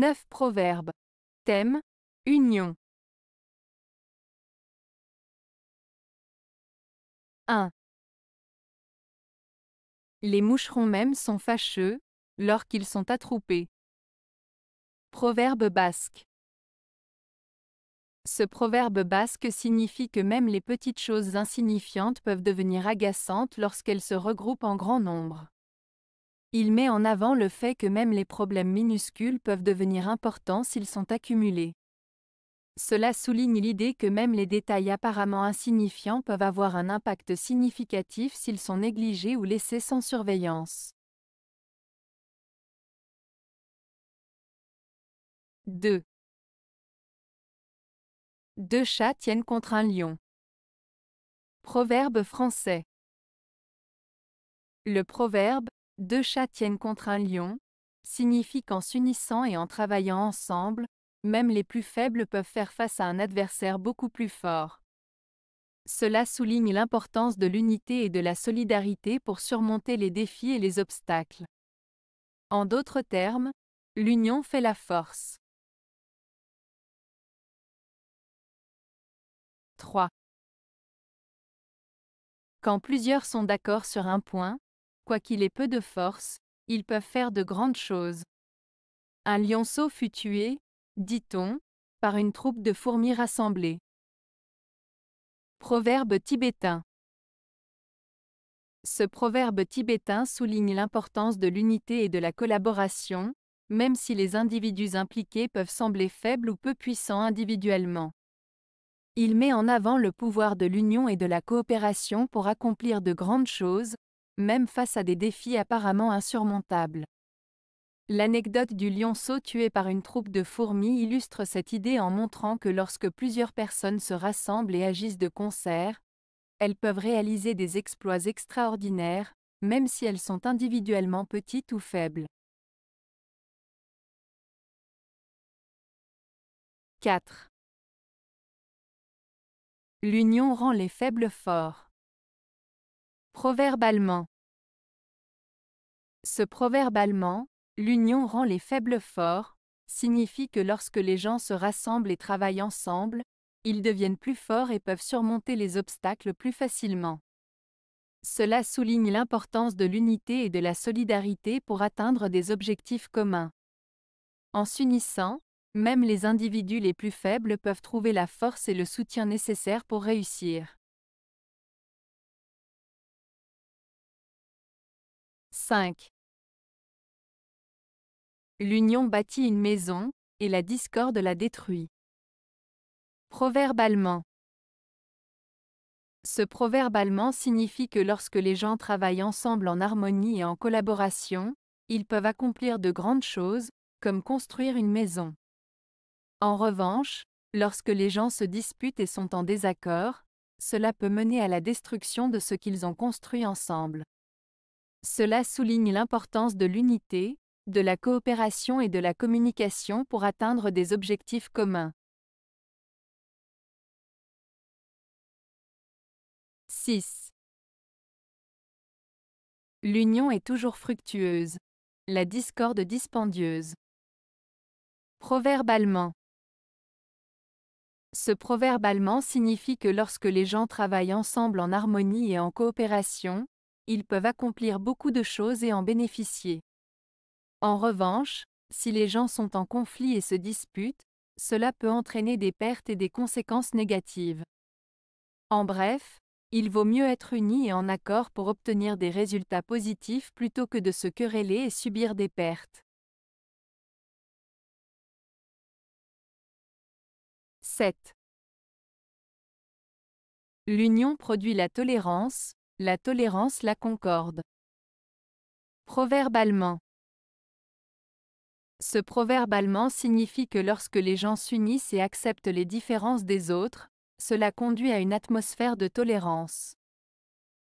9 proverbes. Thème Union. 1. Les moucherons même sont fâcheux lorsqu'ils sont attroupés. Proverbe basque. Ce proverbe basque signifie que même les petites choses insignifiantes peuvent devenir agaçantes lorsqu'elles se regroupent en grand nombre. Il met en avant le fait que même les problèmes minuscules peuvent devenir importants s'ils sont accumulés. Cela souligne l'idée que même les détails apparemment insignifiants peuvent avoir un impact significatif s'ils sont négligés ou laissés sans surveillance. 2. Deux chats tiennent contre un lion. Proverbe français. Le proverbe, deux chats tiennent contre un lion, signifie qu'en s'unissant et en travaillant ensemble, même les plus faibles peuvent faire face à un adversaire beaucoup plus fort. Cela souligne l'importance de l'unité et de la solidarité pour surmonter les défis et les obstacles. En d'autres termes, l'union fait la force. 3. Quand plusieurs sont d'accord sur un point, quoiqu'il ait peu de force, ils peuvent faire de grandes choses. Un lionceau fut tué, dit-on, par une troupe de fourmis rassemblées. Proverbe tibétain Ce proverbe tibétain souligne l'importance de l'unité et de la collaboration, même si les individus impliqués peuvent sembler faibles ou peu puissants individuellement. Il met en avant le pouvoir de l'union et de la coopération pour accomplir de grandes choses, même face à des défis apparemment insurmontables. L'anecdote du lionceau tué par une troupe de fourmis illustre cette idée en montrant que lorsque plusieurs personnes se rassemblent et agissent de concert, elles peuvent réaliser des exploits extraordinaires, même si elles sont individuellement petites ou faibles. 4. L'union rend les faibles forts. Proverbe allemand. Ce proverbe allemand, l'union rend les faibles forts, signifie que lorsque les gens se rassemblent et travaillent ensemble, ils deviennent plus forts et peuvent surmonter les obstacles plus facilement. Cela souligne l'importance de l'unité et de la solidarité pour atteindre des objectifs communs. En s'unissant, même les individus les plus faibles peuvent trouver la force et le soutien nécessaires pour réussir. 5. L'union bâtit une maison, et la discorde la détruit. Proverbe allemand. Ce proverbe allemand signifie que lorsque les gens travaillent ensemble en harmonie et en collaboration, ils peuvent accomplir de grandes choses, comme construire une maison. En revanche, lorsque les gens se disputent et sont en désaccord, cela peut mener à la destruction de ce qu'ils ont construit ensemble. Cela souligne l'importance de l'unité, de la coopération et de la communication pour atteindre des objectifs communs. 6. L'union est toujours fructueuse. La discorde dispendieuse. Proverbe allemand. Ce proverbe allemand signifie que lorsque les gens travaillent ensemble en harmonie et en coopération, ils peuvent accomplir beaucoup de choses et en bénéficier. En revanche, si les gens sont en conflit et se disputent, cela peut entraîner des pertes et des conséquences négatives. En bref, il vaut mieux être unis et en accord pour obtenir des résultats positifs plutôt que de se quereller et subir des pertes. 7. L'union produit la tolérance, la tolérance la concorde. Proverbe allemand. Ce proverbe allemand signifie que lorsque les gens s'unissent et acceptent les différences des autres, cela conduit à une atmosphère de tolérance.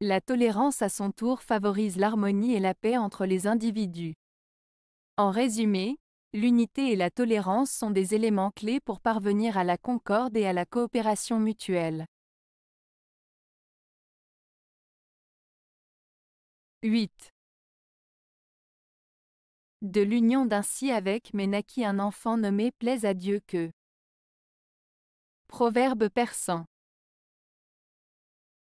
La tolérance à son tour favorise l'harmonie et la paix entre les individus. En résumé, l'unité et la tolérance sont des éléments clés pour parvenir à la concorde et à la coopération mutuelle. 8. De l'union d'un si avec mais naquit un enfant nommé plaise à Dieu que. Proverbe persan.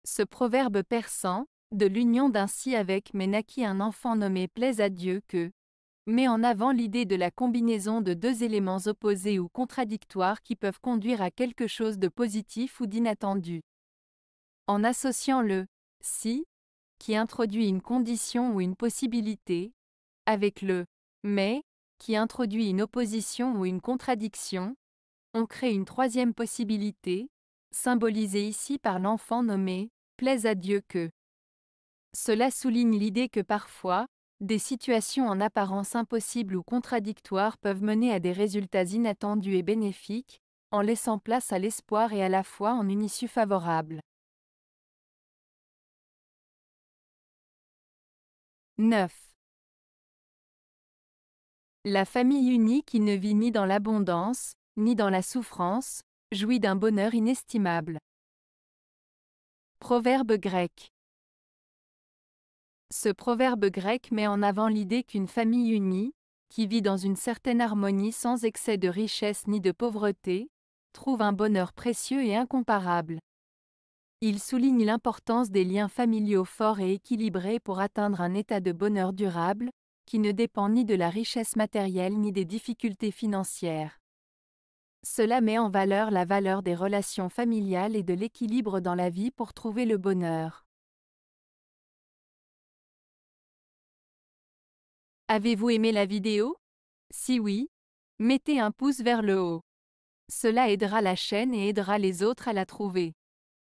Ce proverbe persan, de l'union d'un si avec mais naquit un enfant nommé plaise à Dieu que, met en avant l'idée de la combinaison de deux éléments opposés ou contradictoires qui peuvent conduire à quelque chose de positif ou d'inattendu. En associant le si qui introduit une condition ou une possibilité, avec le mais, qui introduit une opposition ou une contradiction, on crée une troisième possibilité, symbolisée ici par l'enfant nommé plaise à Dieu que. Cela souligne l'idée que parfois, des situations en apparence impossibles ou contradictoires peuvent mener à des résultats inattendus et bénéfiques, en laissant place à l'espoir et à la foi en une issue favorable. 9. La famille unie qui ne vit ni dans l'abondance, ni dans la souffrance, jouit d'un bonheur inestimable. Proverbe grec. Ce proverbe grec met en avant l'idée qu'une famille unie, qui vit dans une certaine harmonie sans excès de richesse ni de pauvreté, trouve un bonheur précieux et incomparable. Il souligne l'importance des liens familiaux forts et équilibrés pour atteindre un état de bonheur durable, qui ne dépend ni de la richesse matérielle ni des difficultés financières. Cela met en valeur la valeur des relations familiales et de l'équilibre dans la vie pour trouver le bonheur. Avez-vous aimé la vidéo Si oui, mettez un pouce vers le haut. Cela aidera la chaîne et aidera les autres à la trouver.